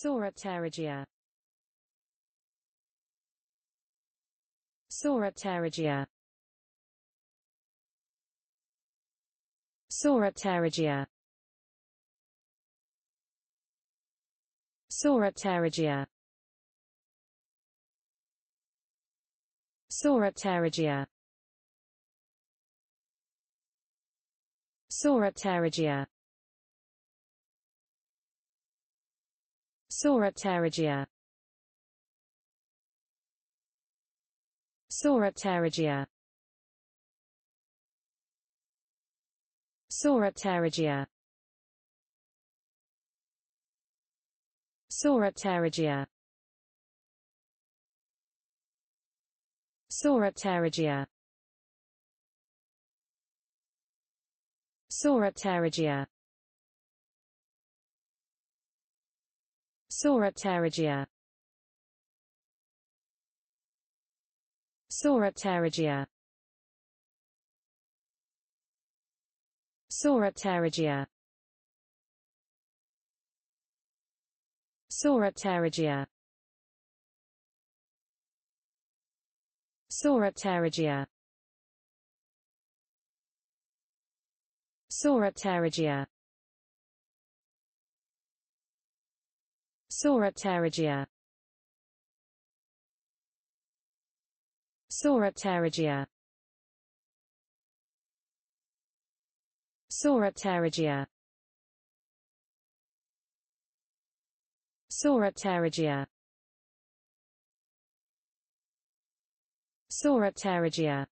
Sauropterygia Sauropterygia Sauropterygia Sauropterygia Sauropterygia Sauropterygia Sauropterygia Sauropterygia Sauropterygia Sauropterygia Sauropterygia Sauropterygia Sauropterygia Sauropterygia Sauropterygia Sauropterygia Sauropterygia Sauropterygia Sauropterygia Sauropterygia Sauropterygia Sauropterygia Sauropterygia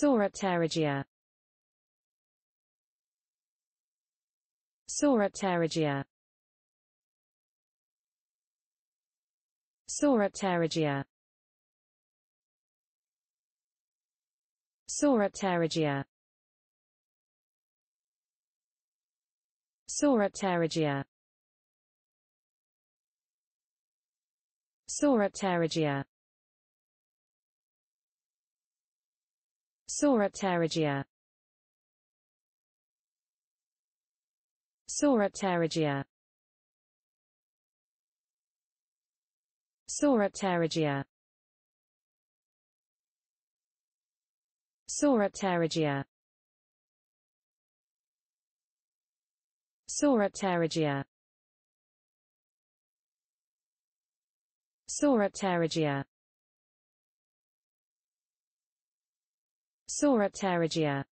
Sauropterygia Sauropterygia Sauropterygia Sauropterygia Sauropterygia Sauropterygia Sauropterygia Sauropterygia Sauropterygia Sauropterygia Sauropterygia Sauropterygia Sauropterygia